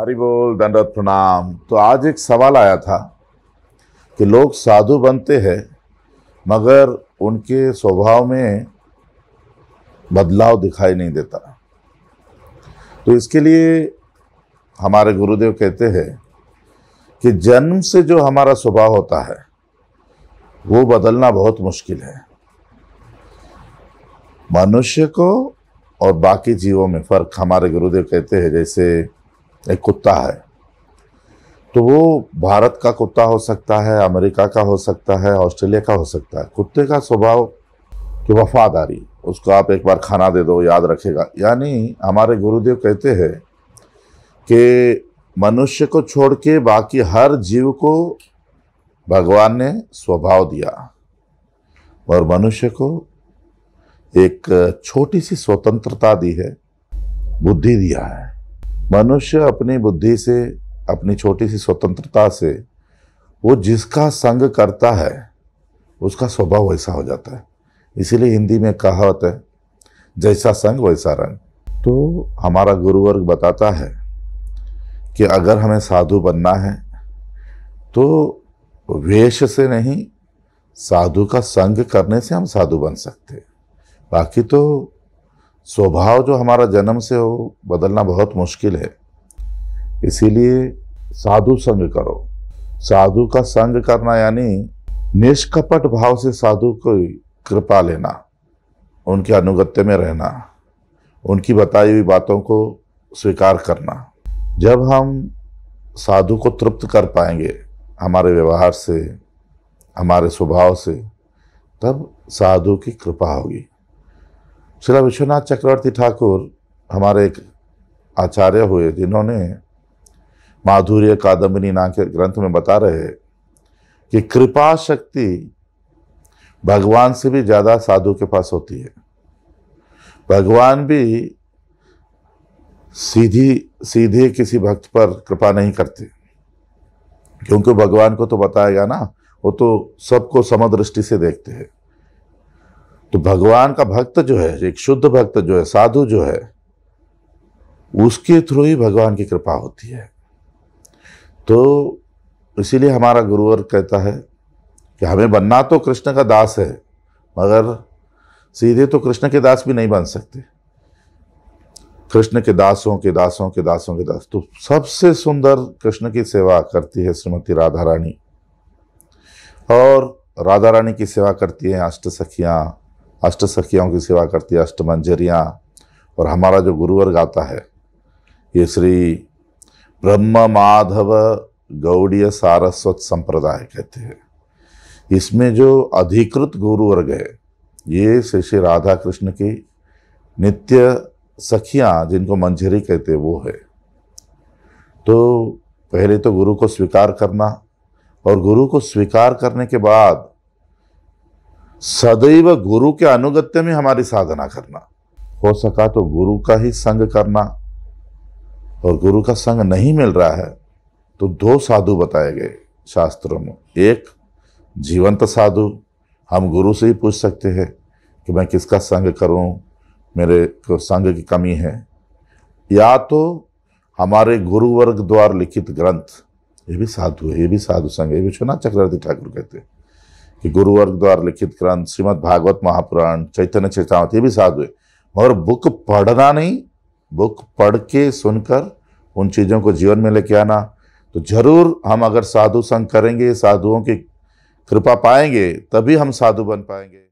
हरिबोल दंडवत प्रणाम तो आज एक सवाल आया था कि लोग साधु बनते हैं मगर उनके स्वभाव में बदलाव दिखाई नहीं देता तो इसके लिए हमारे गुरुदेव कहते हैं कि जन्म से जो हमारा स्वभाव होता है वो बदलना बहुत मुश्किल है मनुष्य को और बाकी जीवों में फ़र्क हमारे गुरुदेव कहते हैं जैसे एक कुत्ता है तो वो भारत का कुत्ता हो सकता है अमेरिका का हो सकता है ऑस्ट्रेलिया का हो सकता है कुत्ते का स्वभाव की वफादारी उसको आप एक बार खाना दे दो याद रखेगा यानी हमारे गुरुदेव कहते हैं कि मनुष्य को छोड़ के बाकी हर जीव को भगवान ने स्वभाव दिया और मनुष्य को एक छोटी सी स्वतंत्रता दी है बुद्धि दिया है मनुष्य अपनी बुद्धि से अपनी छोटी सी स्वतंत्रता से वो जिसका संग करता है उसका स्वभाव वैसा हो जाता है इसीलिए हिंदी में कहावत है जैसा संग वैसा रंग तो हमारा गुरुवर्ग बताता है कि अगर हमें साधु बनना है तो वेश से नहीं साधु का संग करने से हम साधु बन सकते बाकी तो स्वभाव जो हमारा जन्म से हो बदलना बहुत मुश्किल है इसीलिए साधु संग करो साधु का संग करना यानी निष्कपट भाव से साधु को कृपा लेना उनके अनुगत्य में रहना उनकी बताई हुई बातों को स्वीकार करना जब हम साधु को तृप्त कर पाएंगे हमारे व्यवहार से हमारे स्वभाव से तब साधु की कृपा होगी श्री विश्वनाथ चक्रवर्ती ठाकुर हमारे एक आचार्य हुए जिन्होंने माधुर्य कादम्बिनी नाम के ग्रंथ में बता रहे कि कृपा शक्ति भगवान से भी ज़्यादा साधु के पास होती है भगवान भी सीधी सीधे किसी भक्त पर कृपा नहीं करते क्योंकि भगवान को तो बताया गया ना वो तो सबको समदृष्टि से देखते हैं तो भगवान का भक्त जो है एक शुद्ध भक्त जो है साधु जो है उसके थ्रू ही भगवान की कृपा होती है तो इसीलिए हमारा गुरुवर कहता है कि हमें बनना तो कृष्ण का दास है मगर सीधे तो कृष्ण के दास भी नहीं बन सकते कृष्ण के दासों के दासों के दासों के दास तो सबसे सुंदर कृष्ण की सेवा करती है श्रीमती राधा रानी और राधा रानी की सेवा करती हैं अष्ट सखियाँ अष्ट सखियों की सेवा करती है अष्ट मंजरिया और हमारा जो गुरुवर गाता है ये श्री ब्रह्म माधव गौड़ीय सारस्वत संप्रदाय कहते हैं इसमें जो अधिकृत गुरुवर्ग है ये श्री श्री राधा कृष्ण की नित्य सखियाँ जिनको मंझरी कहते हैं वो है तो पहले तो गुरु को स्वीकार करना और गुरु को स्वीकार करने के बाद सदैव गुरु के अनुगत्य में हमारी साधना करना हो सका तो गुरु का ही संग करना और गुरु का संग नहीं मिल रहा है तो दो साधु बताए गए शास्त्रों में एक जीवंत साधु हम गुरु से ही पूछ सकते हैं कि मैं किसका संग करूं मेरे को संग की कमी है या तो हमारे गुरुवर्ग द्वार लिखित ग्रंथ ये भी साधु है ये भी साधु संग ये भी चक्रवर्ती ठाकुर कहते हैं कि गुरुवर्ग द्वारा लिखित ग्रंथ श्रीमद भागवत महापुराण चैतन्य चेतावत ये भी साधु है मगर बुक पढ़ना नहीं बुक पढ़ के सुनकर उन चीज़ों को जीवन में लेके आना तो जरूर हम अगर साधु संग करेंगे साधुओं की कृपा पाएंगे तभी हम साधु बन पाएंगे